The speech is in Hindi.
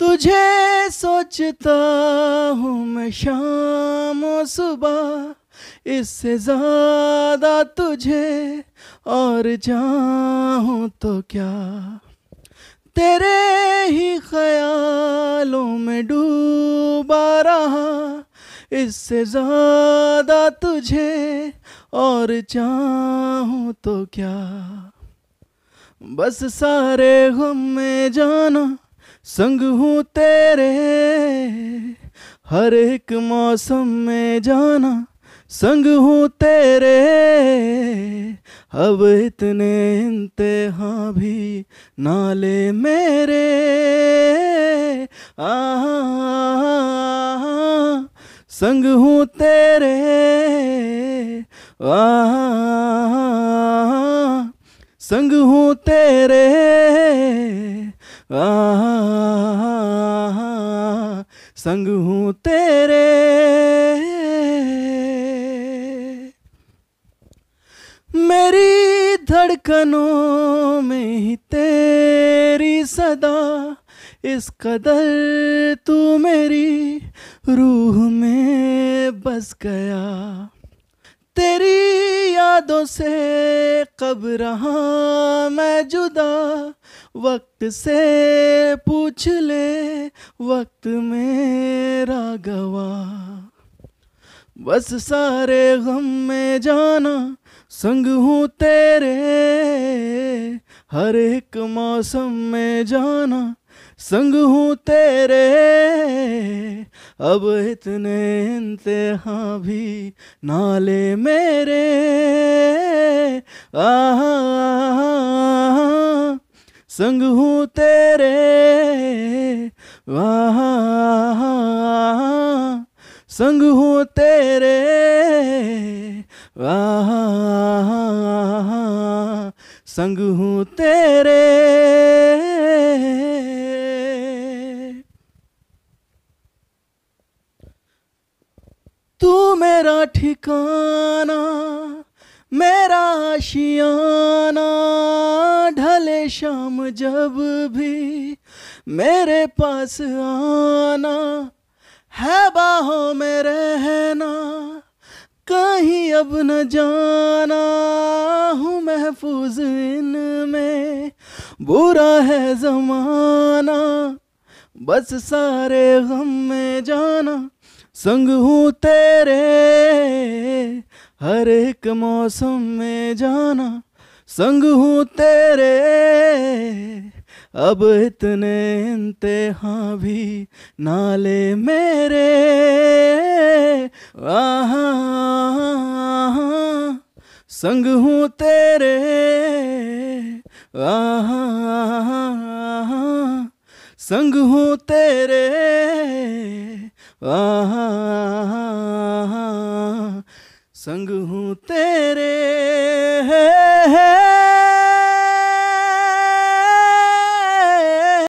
तुझे सोचता हूँ मैं शाम सुबह इससे ज़्यादा तुझे और जाऊँ तो क्या तेरे ही ख्यालों में डूबा रहा इससे ज़्यादा तुझे और चाहूँ तो क्या बस सारे गम में जाना संग हूँ तेरे हर एक मौसम में जाना संग हूँ तेरे अब इतने इंतहा भी नाले मेरे आ संग हूँ तेरे आ संग हूँ तेरे संग हूँ तेरे मेरी धड़कनों में ही तेरी सदा इस कदर तू मेरी रूह में बस गया तेरी यादों से कब रहा मैं जुदा वक्त से पूछ ले वक्त मेरा गवा बस सारे गम में जाना संग हूँ तेरे हर एक मौसम में जाना संग हूँ तेरे अब इतने इंतहा भी नाले मेरे आहा, आहा, आहा, संग हूँ तेरे वहाँ संग हूँ तेरे वहाँ संग हूँ तेरे तू मेरा ठिकाना मेरा आशियाना शाम जब भी मेरे पास आना है बाहों में रहना कहीं अब न जाना हूँ महफूज इन में बुरा है जमाना बस सारे गम में जाना संग हूँ तेरे हर एक मौसम में जाना संग हूँ तेरे अब इतने इंतहा भी नाले मेरे आहा, संग हूँ तेरे आहा, संग हूँ तेरे आहा, आहा संग हूँ तेरे है Hey.